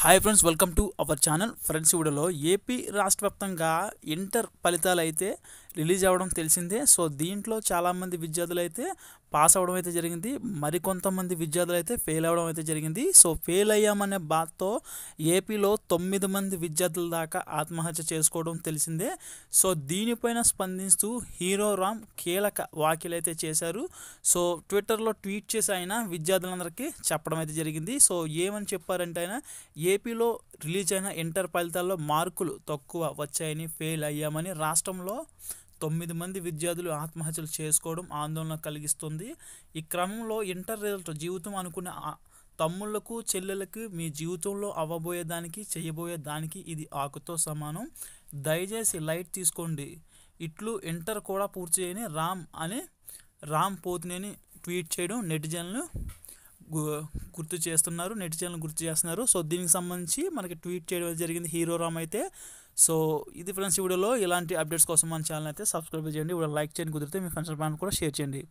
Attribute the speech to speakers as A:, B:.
A: hi friends welcome to our channel friends ఇవిడలో AP రాష్ట్ర వ్యాప్తంగా ఇంటర్ ఫలితాలు అయితే రిలీజ్ అవ్వడం తెలిసిందే సో దీంట్లో చాలామంది విద్యార్థులు అయితే పాస్ అవ్వడం అయితే జరిగింది మరికొంతమంది విద్యార్థులు అయితే ఫెయిల్ అవ్వడం అయితే జరిగింది సో ఫెయిల్ అయ్యామనే బాధతో ఏపీలో తొమ్మిది మంది విద్యార్థుల దాకా ఆత్మహత్య చేసుకోవడం తెలిసిందే సో దీనిపైన స్పందిస్తూ హీరో రామ్ కీలక వ్యాఖ్యలు అయితే చేశారు సో ట్విట్టర్లో ట్వీట్ చేసి ఆయన విద్యార్థులందరికీ చెప్పడం అయితే జరిగింది సో ఏమని చెప్పారంటే ఆయన ఏపీలో రిలీజ్ అయిన ఇంటర్ ఫలితాల్లో మార్కులు తక్కువ వచ్చాయని ఫెయిల్ అయ్యామని రాష్ట్రంలో తొమ్మిది మంది విద్యార్థులు ఆత్మహత్యలు చేసుకోవడం ఆందోళన కలిగిస్తుంది ఈ క్రమంలో ఇంటర్ రిజల్ట్ జీవితం అనుకున్న తమ్ముళ్లకు చెల్లెలకు మీ జీవితంలో అవ్వబోయే దానికి చేయబోయే దానికి ఇది ఆకుతో సమానం దయచేసి లైట్ తీసుకోండి ఇట్లు ఇంటర్ కూడా పూర్తి చేయని రామ్ అని రామ్ పోతుని ట్వీట్ చేయడం నెటిజన్లు గుర్తు చేస్తున్నారు నెటిజన్లు గుర్తు చేస్తున్నారు సో దీనికి సంబంధించి మనకి ట్వీట్ చేయడం జరిగింది హీరో రామ్ అయితే సో ఇది ఫ్రెండ్స్ ఈ వీడియోలో ఇలాంటి అప్డేట్స్ కోసం మన ఛానల్ అయితే సబ్స్క్రైబ్ చేయండి వీడియో లైక్ చేయండి కుదిరితే మీ ఫ్రెండ్స్ బ్యాండ్ కూడా షేర్ చేయండి